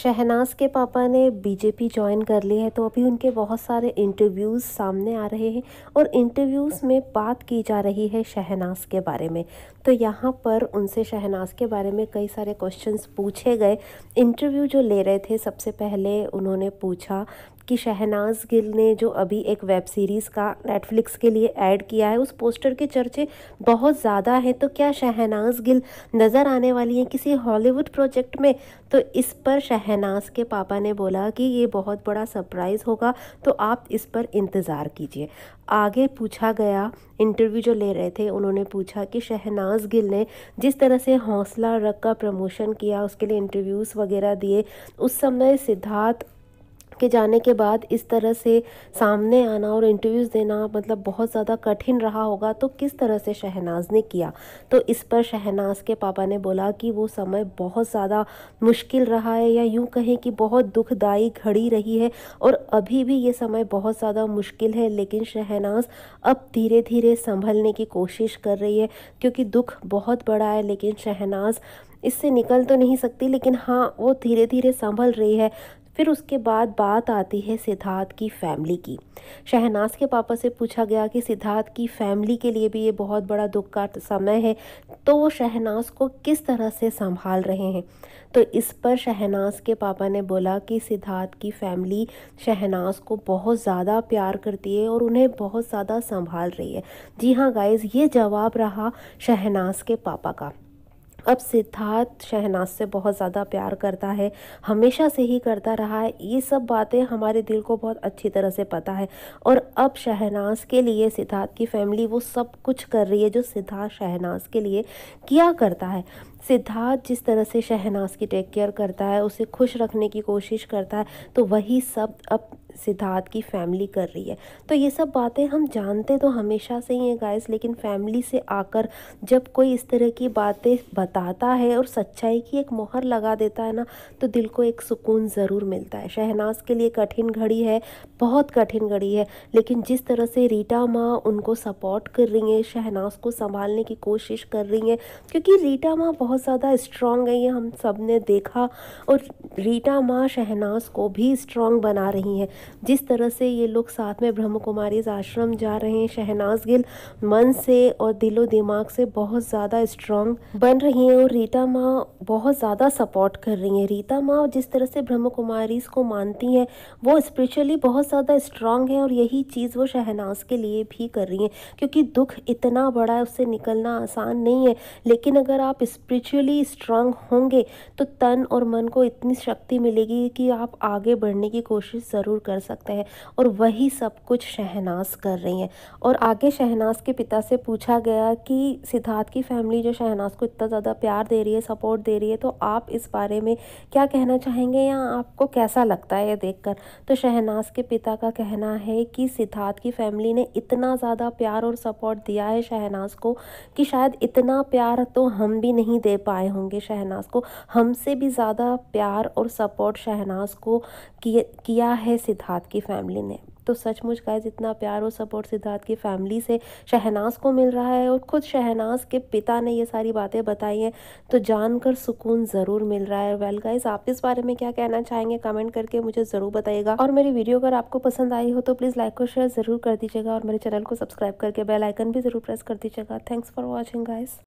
शहनाज के पापा ने बीजेपी ज्वाइन कर ली है तो अभी उनके बहुत सारे इंटरव्यूज़ सामने आ रहे हैं और इंटरव्यूज़ में बात की जा रही है शहनाज के बारे में तो यहाँ पर उनसे शहनाज के बारे में कई सारे क्वेश्चंस पूछे गए इंटरव्यू जो ले रहे थे सबसे पहले उन्होंने पूछा कि शहनाज गिल ने जो अभी एक वेब सीरीज़ का नेटफ्लिक्स के लिए ऐड किया है उस पोस्टर के चर्चे बहुत ज़्यादा हैं तो क्या शहनाज गिल नज़र आने वाली हैं किसी हॉलीवुड प्रोजेक्ट में तो इस पर शहनाज के पापा ने बोला कि ये बहुत बड़ा सरप्राइज़ होगा तो आप इस पर इंतज़ार कीजिए आगे पूछा गया इंटरव्यू जो ले रहे थे उन्होंने पूछा कि शहनाज गिल ने जिस तरह से हौसला रख का प्रमोशन किया उसके लिए इंटरव्यूज़ वगैरह दिए उस समय सिद्धार्थ के जाने के बाद इस तरह से सामने आना और इंटरव्यूज़ देना मतलब बहुत ज़्यादा कठिन रहा होगा तो किस तरह से शहनाज ने किया तो इस पर शहनाज के पापा ने बोला कि वो समय बहुत ज़्यादा मुश्किल रहा है या यूँ कहें कि बहुत दुखदाई घड़ी रही है और अभी भी ये समय बहुत ज़्यादा मुश्किल है लेकिन शहनाज अब धीरे धीरे संभलने की कोशिश कर रही है क्योंकि दुख बहुत बड़ा है लेकिन शहनाज इससे निकल तो नहीं सकती लेकिन हाँ वो धीरे धीरे संभल रही है फिर उसके बाद बात आती है सिद्धार्थ की फैमिली की शहनाज के पापा से पूछा गया कि सिद्धार्थ की फैमिली के लिए भी ये बहुत बड़ा दुख का समय है तो वो शहनाज को किस तरह से संभाल रहे हैं तो इस पर शहनाज के पापा ने बोला कि सिद्धार्थ की फैमिली शहनाज को बहुत ज़्यादा प्यार करती है और उन्हें बहुत ज़्यादा संभाल रही है जी हाँ गाइज़ ये जवाब रहा शहनाज के पापा का अब सिद्धार्थ शहनाज से बहुत ज़्यादा प्यार करता है हमेशा से ही करता रहा है ये सब बातें हमारे दिल को बहुत अच्छी तरह से पता है और अब शहनाज के लिए सिद्धार्थ की फैमिली वो सब कुछ कर रही है जो सिद्धार्थ शहनाज के लिए किया करता है सिद्धार्थ जिस तरह से शहनाज की टेक केयर करता है उसे खुश रखने की कोशिश करता है तो वही सब अब सिद्धार्थ की फैमिली कर रही है तो ये सब बातें हम जानते तो हमेशा से ही हैं गाइस लेकिन फैमिली से आकर जब कोई इस तरह की बातें बताता है और सच्चाई की एक मोहर लगा देता है ना तो दिल को एक सुकून ज़रूर मिलता है शहनाज के लिए कठिन घड़ी है बहुत कठिन घड़ी है लेकिन जिस तरह से रीटा माँ उनको सपोर्ट कर रही हैं शहनाज को संभालने की कोशिश कर रही हैं क्योंकि रीटा माँ बहुत बहुत ज़्यादा स्ट्रॉन्ग है ये हम सब ने देखा और रीटा माँ शहनाज को भी स्ट्रॉन्ग बना रही हैं जिस तरह से ये लोग साथ में ब्रह्म कुमारी आश्रम जा रहे हैं शहनाज गिल मन से और दिलो दिमाग से बहुत ज़्यादा स्ट्रॉन्ग बन रही हैं और रीटा माँ बहुत ज़्यादा सपोर्ट कर रही हैं रीता माँ जिस तरह से ब्रह्म कुमारी को मानती हैं वो स्परिचुअली बहुत ज़्यादा स्ट्रांग है और यही चीज़ वो शहनाज के लिए भी कर रही हैं क्योंकि दुख इतना बड़ा है उससे निकलना आसान नहीं है लेकिन अगर आप स्पिरिचुअल स्पिरिचुअली स्ट्रांग होंगे तो तन और मन को इतनी शक्ति मिलेगी कि आप आगे बढ़ने की कोशिश ज़रूर कर सकते हैं और वही सब कुछ शहनाज कर रही हैं और आगे शहनाज के पिता से पूछा गया कि सिद्धार्थ की फैमिली जो शहनाज को इतना ज़्यादा प्यार दे रही है सपोर्ट दे रही है तो आप इस बारे में क्या कहना चाहेंगे या आपको कैसा लगता है ये कर तो शहनाज के पिता का कहना है कि सिद्धार्थ की फैमिली ने इतना ज़्यादा प्यार और सपोर्ट दिया है शहनाज को कि शायद इतना प्यार तो हम भी नहीं दे दे पाए होंगे शहनाज को हमसे भी ज़्यादा प्यार और सपोर्ट शहनाज को किया है सिद्धार्थ की फैमिली ने तो सचमुच गाइज इतना प्यार और सपोर्ट सिद्धार्थ की फैमिली से शहनाज को मिल रहा है और ख़ुद शहनाज के पिता ने ये सारी बातें बताई हैं तो जानकर सुकून ज़रूर मिल रहा है वेल गाइज आप इस बारे में क्या कहना चाहेंगे कमेंट करके मुझे ज़रूर बताइएगा और मेरी वीडियो अगर आपको पसंद आई हो तो प्लीज़ लाइक और शेयर ज़रूर कर दीजिएगा और मेरे चैनल को सब्सक्राइब करके बेलाइकन भी ज़रूर प्रेस कर दीजिएगा थैंक्स फॉर वॉचिंग गाइज